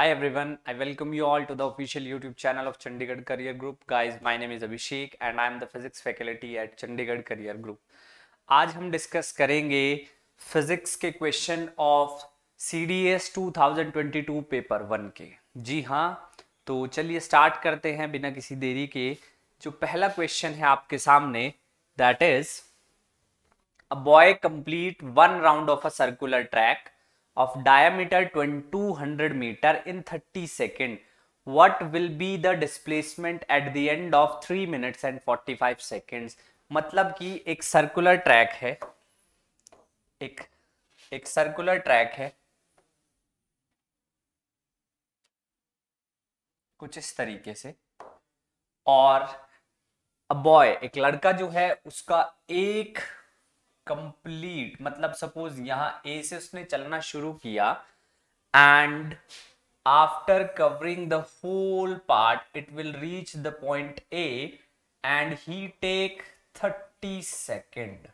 Hi everyone, I welcome you all to the official YouTube channel of Chandigarh Career Group. Guys, my name is Abhishek and I am the physics faculty at Chandigarh Career Group. आज हम discuss करेंगे physics के question of C D S two thousand twenty two paper one के जी हाँ तो चलिए start करते हैं बिना किसी देरी के जो पहला क्वेश्चन है आपके सामने that is a boy complete one round of a circular track of diameter 2200 metre in 30 second what will be the displacement at the end of three minutes and 45 seconds मतलब कि एक सर्कुलर ट्रैक है एक एक circular track है कुछ इस तरीके से और अ बॉय एक लड़का जो है उसका एक कंप्लीट मतलब सपोज यहां ए से उसने चलना शुरू किया and after covering the whole part it will reach the point A and he take thirty second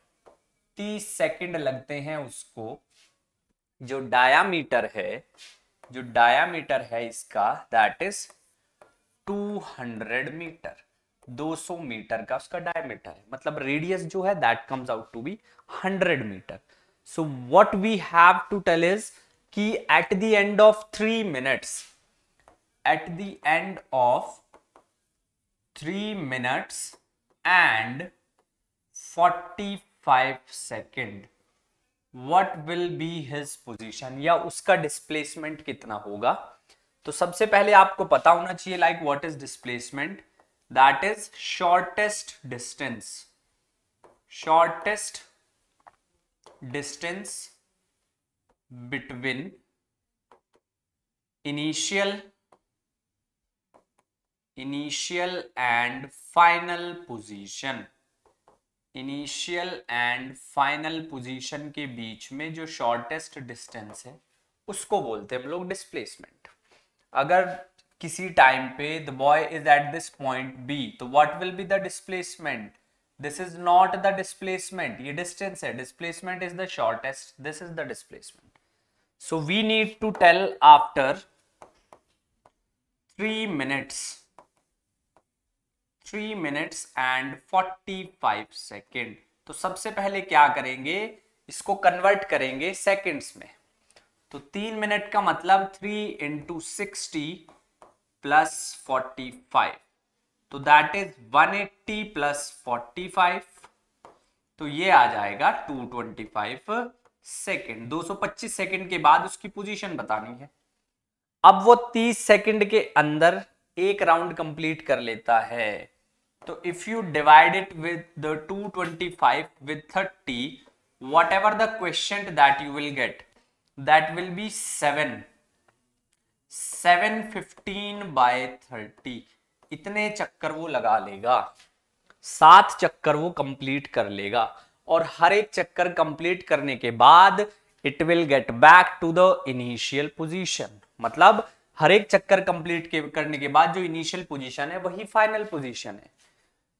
तीस सेकेंड लगते हैं उसको जो डायामीटर है जो डायामीटर है इसका दैट इज 200 मीटर 200 मीटर का उसका डायमीटर है मतलब रेडियस जो है that comes out to be 100 metre so what we have to tell is कि at the end of three minutes at the end of three minutes and 45 second what will be his position या उसका displacement कितना होगा तो सबसे पहले आपको पता होना चाहिए like what is displacement that is shortest distance shortest distance between initial initial and final position initial and final position के बीच में जो शॉर्टेस्ट डिस्टेंस है उसको बोलते हैं हम लोग डिस्प्लेसमेंट अगर किसी टाइम पे the boy is at this point B तो what will be the displacement this is not the displacement ये डिस्टेंस है displacement is the shortest this is the displacement so we need to tell after three minutes three minutes and forty five second तो सबसे पहले क्या करेंगे इसको convert करेंगे seconds में तो तीन मिनट का मतलब three into sixty plus forty five तो that is one eighty plus forty five तो ये आ जाएगा टू ट्वेंटी फाइव सेकेंड दो पच्चीस सेकेंड के बाद उसकी पोजीशन बतानी है अब वो तीस सेकेंड के अंदर एक राउंड कंप्लीट कर लेता है तो if you divide it with 225 twenty with 30 whatever the question that you will get that will be seven seven fifteen by thirty इतने चक्कर वो लगा लेगा सात चक्कर वो कंप्लीट कर लेगा और हर एक चक्कर कंप्लीट करने के बाद it will get back to the initial position मतलब हर एक चक्कर कंप्लीट करने के बाद जो इनिशियल पोजीशन है वही फाइनल पोजीशन है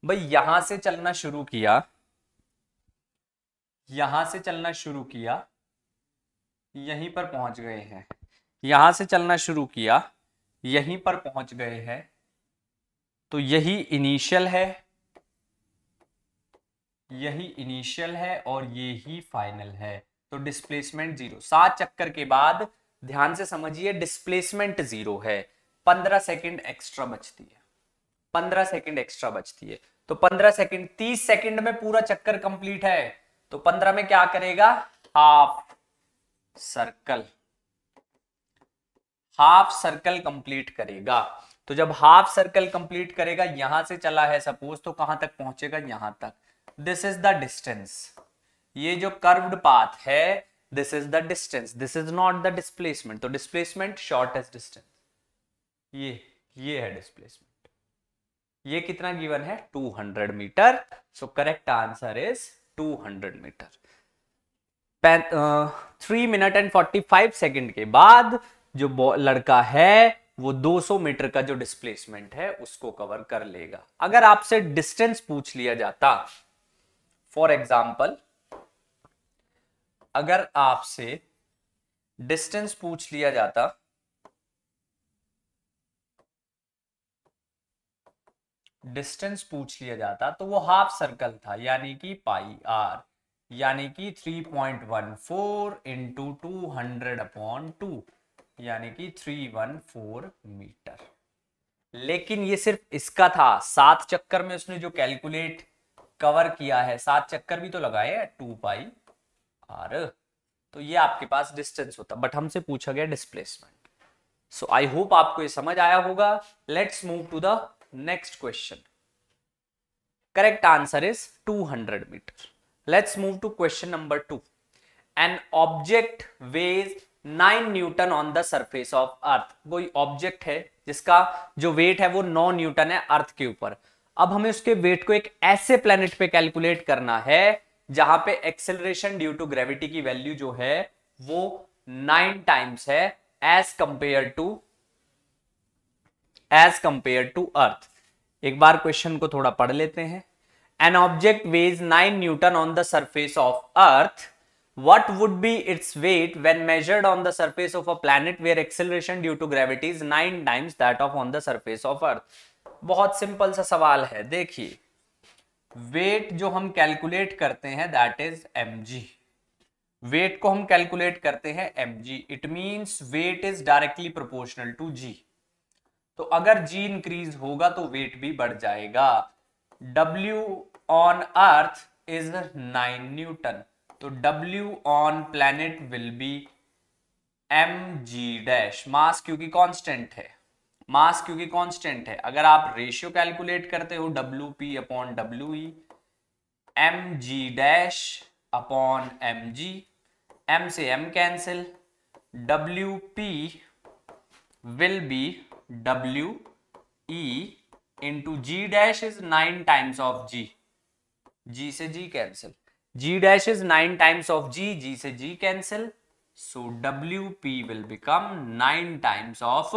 भाई यहां से चलना शुरू किया यहां से चलना शुरू किया यहीं पर पहुंच गए हैं यहां से चलना शुरू किया यहीं पर पहुंच गए हैं तो यही इनिशियल है यही इनिशियल है और यही फाइनल है तो डिस्प्लेसमेंट जीरो सात चक्कर के बाद ध्यान से समझिए डिस्प्लेसमेंट जीरो है पंद्रह सेकंड एक्स्ट्रा बचती है पंद्रह सेकंड एक्स्ट्रा बचती है तो पंद्रह सेकंड तीस सेकंड में पूरा चक्कर कंप्लीट है तो पंद्रह में क्या करेगा half circle half circle complete करेगा तो जब हाफ सर्कल कंप्लीट करेगा यहां से चला है सपोज तो कहां तक पहुंचेगा यहां तक दिस इज द डिस्टेंस ये जो कर्व्ड पाथ है this is the distance this is not the displacement तो डिस्प्लेसमेंट शॉर्टेस्ट डिस्टेंस ये ये है डिस्प्लेसमेंट ये कितना गिवन है 200 metre so correct answer is 200 metre three minute and 45 second के बाद जो लड़का है वो 200 मीटर का जो डिस्प्लेसमेंट है उसको कवर कर लेगा अगर आपसे डिस्टेंस पूछ लिया जाता फॉर एग्जाम्पल अगर आपसे डिस्टेंस पूछ लिया जाता डिस्टेंस पूछ लिया जाता तो वो हाफ सर्कल था यानी कि पाई आर यानी कि 3.14 point one four into two hundred upon two यानी कि 314 मीटर लेकिन ये सिर्फ इसका था सात चक्कर में उसने जो कैलकुलेट कवर किया है सात चक्कर भी तो लगाए टू पाई आर तो ये आपके पास डिस्टेंस होता बट हमसे पूछा गया डिस्प्लेसमेंट सो आई होप आपको ये समझ आया होगा let's move to the next question correct answer is 200 metre let's move to question number two an object weighs nine newton on the surface of earth कोई ऑब्जेक्ट है जिसका जो वेट है वो नौ न्यूटन है अर्थ के ऊपर अब हमें उसके वेट को एक ऐसे प्लेनेट पे कैलकुलेट करना है जहां पे एक्सेलरेशन ड्यू टू ग्रेविटी की वैल्यू जो है वो नाइन टाइम्स है as compare to as compare to earth एक बार क्वेश्चन को थोड़ा पढ़ लेते हैं an object weighs nine newton on the surface of earth what would be its weight when measured on the surface of a planet where acceleration due to gravity is nine times that of on the surface of earth बहुत simple सा सवाल है देखिए wait जो हम calculate करते हैं that is m g weight को हम कैलकुलेट करते हैं m g it means weight is directly proportional to g तो अगर जी इंक्रीज होगा तो वेट भी बढ़ जाएगा W on earth is nine newton तो W on planet will be m g dash mass क्योंकि कांस्टेंट है मास क्योंकि कांस्टेंट है अगर आप रेशियो कैलकुलेट करते हो W P upon W m g dash upon m g m से m cancel W P will be W E into g dash is nine times of g g से g cancel g dash is 9 times of g, g से g cancel. So WP will become 9 times of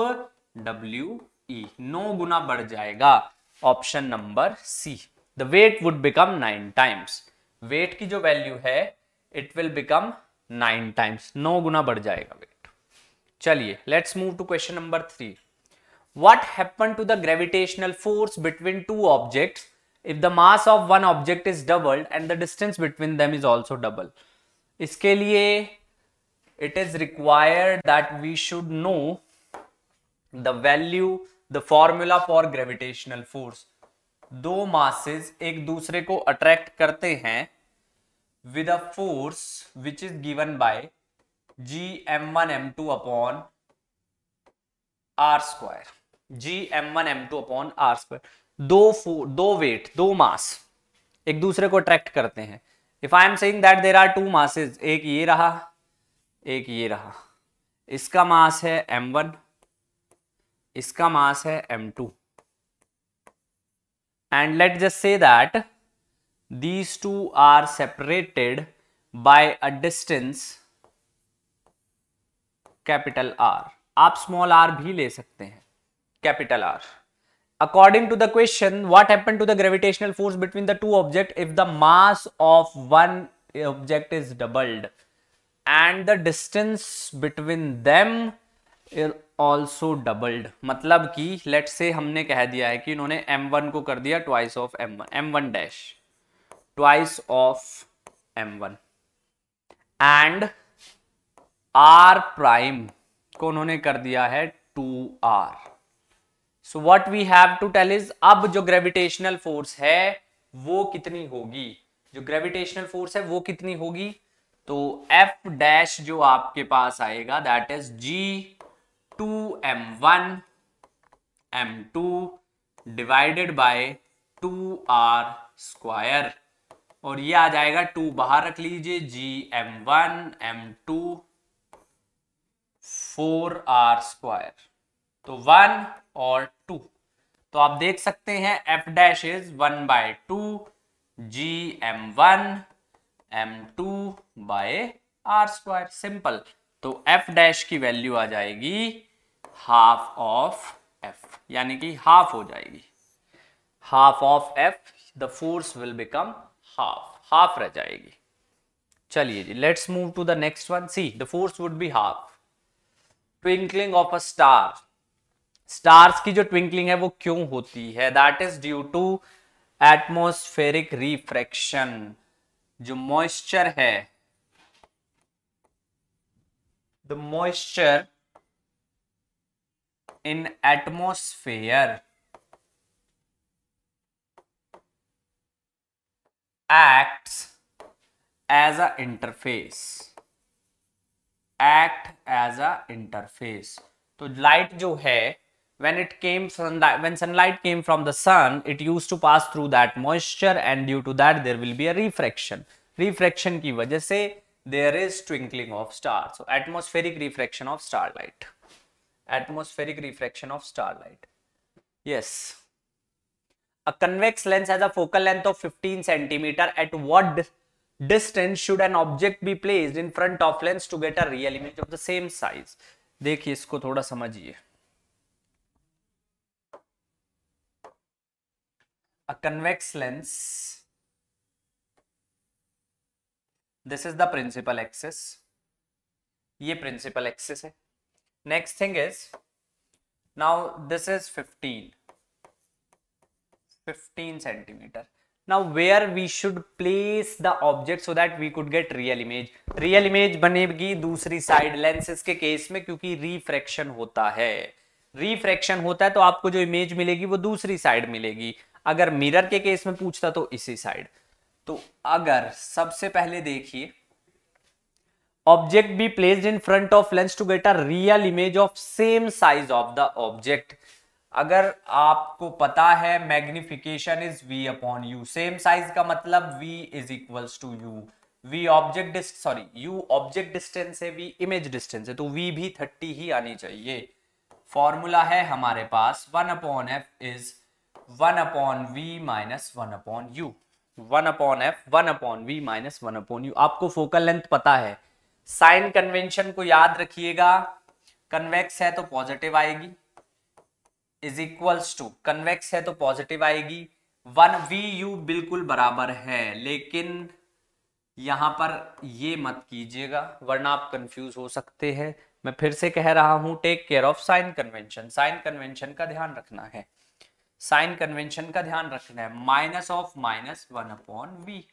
WE. 9 गुना बढ़ जाएगा option number C the weight would become nine times weight की जो वैल्यू है it will become nine times नौ गुना बढ़ जाएगा वेट चलिए let's move to question number three what happened to the gravitational force between two objects if the mass of one object is doubled and the distance between them is also double इसके लिए it is required that we should know the value the formula for gravitational force दो masses एक दूसरे को attract करते हैं with a force which is given by G M one M two upon R square G M one M two upon R square दो दो wait दो मास एक दूसरे को अट्रैक्ट करते हैं if I am saying that there are two masses एक ये रहा एक ये रहा इसका मास है एम वन इसका मास है M two and let just say that these two are separated by a distance capital R आप स्मॉल r भी ले सकते हैं capital R according to the question what happened to the gravitational force between the two object if the mass of one object is doubled and the distance between them is also doubled मतलब कि let's say हमने कह दिया है कि इन्होंने m1 को कर दिया twice of m1 m1 dash twice of m1 and r prime को उन्होंने कर दिया है 2r so what we have to tell is अब जो ग्रेविटेशनल फोर्स है वो कितनी होगी जो ग्रेविटेशनल फोर्स है वो कितनी होगी तो एफ डैश जो आपके पास आएगा that is G two M one M two divided by two R square और ये आ जाएगा टू बाहर रख लीजिए G M one M two four R square तो वन और तो आप देख सकते हैं F dash is one by two G M one M two by R square simple तो एफ डैश की वैल्यू आ जाएगी हाफ ऑफ एफ यानी कि हाफ हो जाएगी half of F the force will become half half रह जाएगी चलिए जी let's move to the next one see the force would be half twinkling of a star stars की जो ट्विंकलिंग है वो क्यों होती है that is due to atmospheric refraction जो मॉइस्चर है the moisture in atmosphere act as a interface act as a interface तो लाइट जो है when it came sunlight when sunlight came from the sun it used to pass through that moisture and due to that there will be a refraction refraction ki wajah se there is twinkling of star so atmospheric refraction of starlight atmospheric refraction of starlight yes a convex lens has a focal length of 15 cm at what dis distance should an object be placed in front of lens to get a real image of the same size देखिए isko thoda samajhiye a convex lens. This is the principal axis. ये principal axis है. Next thing is now this is 15 15 centimeter now where we should place the object so that we could get real image real image banegi dusri side lenses ke case mein kyunki refraction hota hai refraction होता है तो आपको जो image मिलेगी वो दूसरी side मिलेगी अगर मिरर के केस में पूछता तो इसी साइड तो अगर सबसे पहले देखिए object be placed in front of lens to get a real image of same size of the object अगर आपको पता है magnification is V upon U same size का मतलब V is equals to U V object sorry U object distance है V image distance है तो we भी थर्टी ही आनी चाहिए फॉर्मूला है हमारे पास one upon F is one upon V minus one upon U one upon F one upon V minus one upon U आपको फोकल लेंथ पता है साइन कन्वेंशन को याद रखिएगा कन्वेक्स है तो पॉजिटिव आएगी इज इक्वल्स टू कन्वेक्स है तो पॉजिटिव आएगी वन वी यू बिल्कुल बराबर है लेकिन यहां पर ये मत कीजिएगा वरना आप कंफ्यूज हो सकते हैं मैं फिर से कह रहा हूं take care of sign convention sign convention का ध्यान रखना है साइन कन्वेंशन का ध्यान रखना है minus of minus one upon V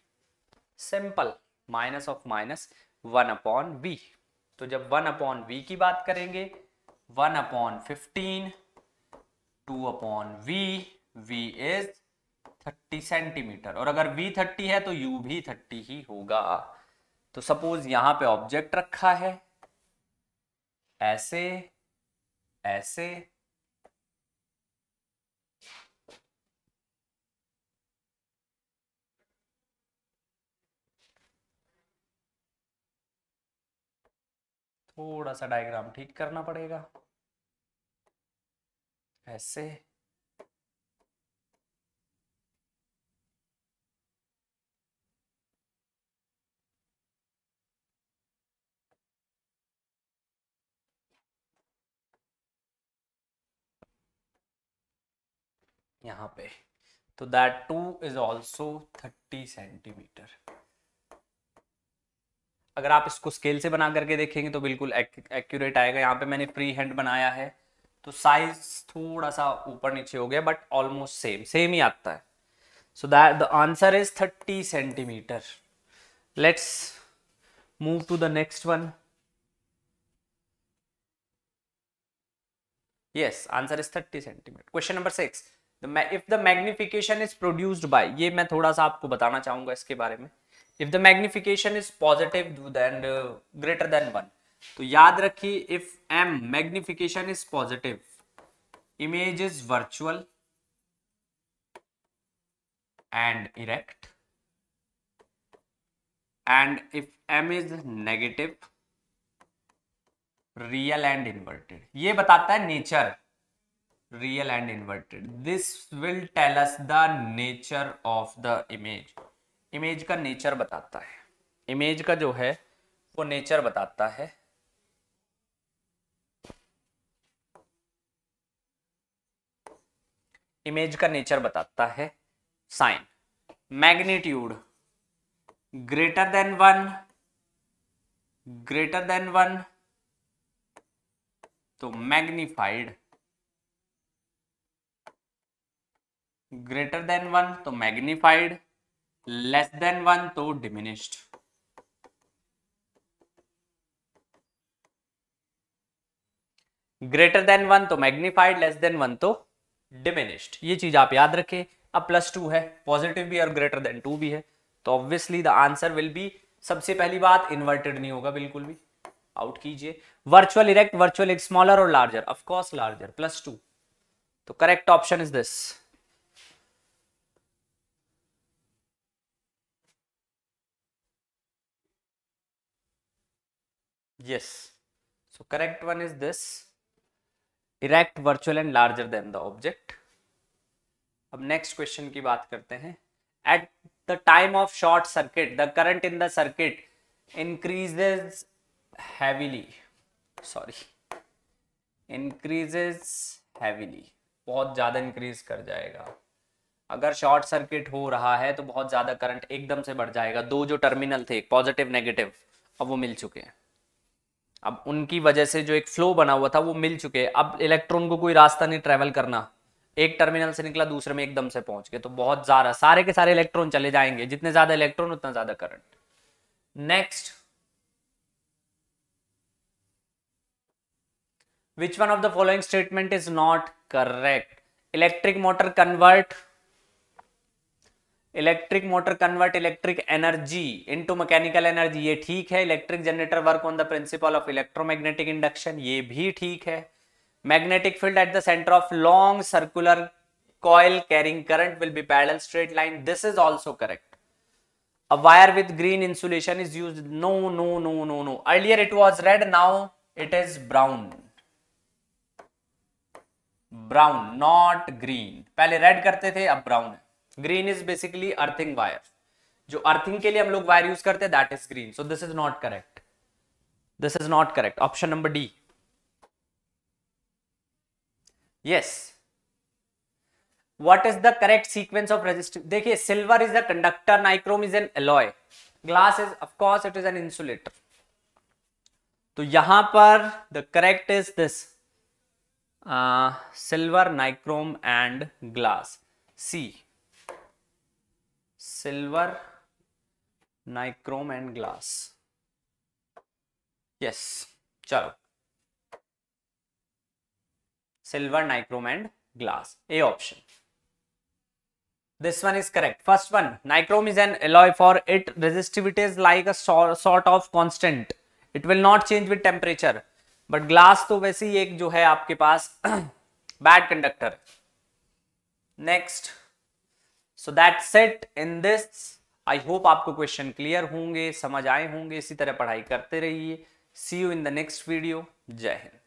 simple minus of minus one upon V तो जब वन अपॉन वी की बात करेंगे one upon fifteen two upon V V is thirty centimetre और अगर वी थर्टी है तो यू भी थर्टी ही होगा तो सपोज यहां पे ऑब्जेक्ट रखा है ऐसे ऐसे थोड़ा सा डायग्राम ठीक करना पड़ेगा ऐसे यहां पे तो that too is also thirty centimetre अगर आप इसको स्केल से बना करके देखेंगे तो बिल्कुल एक्यूरेट आएगा यहाँ पे मैंने फ्री हैंड बनाया है तो साइज थोड़ा सा ऊपर नीचे हो गया बट ऑलमोस्ट सेम सेम ही आता है so that the answer is thirty centimetre let's move to the next one yes answer is thirty centimetre question number six if the magnification is produced by ये मैं थोड़ा सा आपको बताना चाहूंगा इसके बारे में if the magnification is positive then uh, greater तो याद रखिए if M magnification is positive image is virtual and erect and if M is negative real and inverted ये बताता है nature real and inverted this will tell us the nature of the image image का nature बताता है image का जो है वो नेचर बताता है इमेज का नेचर बताता है sign magnitude greater than one greater than one तो मैग्नीफाइड ग्रेटर देन वन तो मैग्नीफाइड लेस देन वन तो डिमिनिस्ड ग्रेटर देन वन तो मैग्निफाइड लेस देन वन तो डिमिनिस्ड ये चीज आप याद रखें अब प्लस टू है पॉजिटिव भी और ग्रेटर देन टू भी है तो obviously the answer will be सबसे पहली बात इन्वर्टेड नहीं होगा बिल्कुल भी आउट कीजिए वर्चुअल इरेक्ट वर्चुअल स्मॉलर और larger of course larger plus two तो correct option is this Yes. So correct one is this. Erect, virtual and larger than the object. ab next question ki baat karte hain at the time of short circuit the current in the circuit increases heavily sorry increases heavily बहुत ज़्यादा increase कर जाएगा अगर short circuit हो रहा है तो बहुत ज़्यादा करंट एकदम से बढ़ जाएगा दो जो टर्मिनल थे पॉजिटिव नेगेटिव अब वो मिल चुके हैं अब उनकी वजह से जो एक फ्लो बना हुआ था वो मिल चुके अब इलेक्ट्रॉन को कोई रास्ता नहीं ट्रेवल करना एक टर्मिनल से निकला दूसरे में एकदम से पहुंच गए तो बहुत ज्यादा सारे के सारे इलेक्ट्रॉन चले जाएंगे जितने ज्यादा इलेक्ट्रॉन उतना ज्यादा current next which one of the following statement is not correct electric motor convert electric motor convert electric energy into mechanical energy ये ठीक है electric generator work on the principle of electromagnetic induction ये भी ठीक है magnetic field at the centre of long circular coil carrying current will be parallel straight line this is also correct a wire with green insulation is use no no no no no earlier it was red now it is brown brown not green पहले red करते थे अब brown है green is basically earthing wire जो earthing के लिए हम लोग वायर यूज करते हैं that is green so this is not correct this is not correct option number D yes what is the correct sequence of resistor देखिए silver is the conductor nichrome is an alloy glass is of course it is an insulator तो यहां पर the correct is this silver nichrome and glass see silver nichrome and glass yes चलो silver nichrome and glass A option this one is correct first one nichrome is an alloy for it resistivity is like a so, sort of constant it will not change with temperature but glass तो वैसे ही एक जो है आपके पास bad conductor next so that set in this I hope आपको question clear होंगे समझ आए होंगे इसी तरह पढ़ाई करते रहिए see you in the next video जय हिंद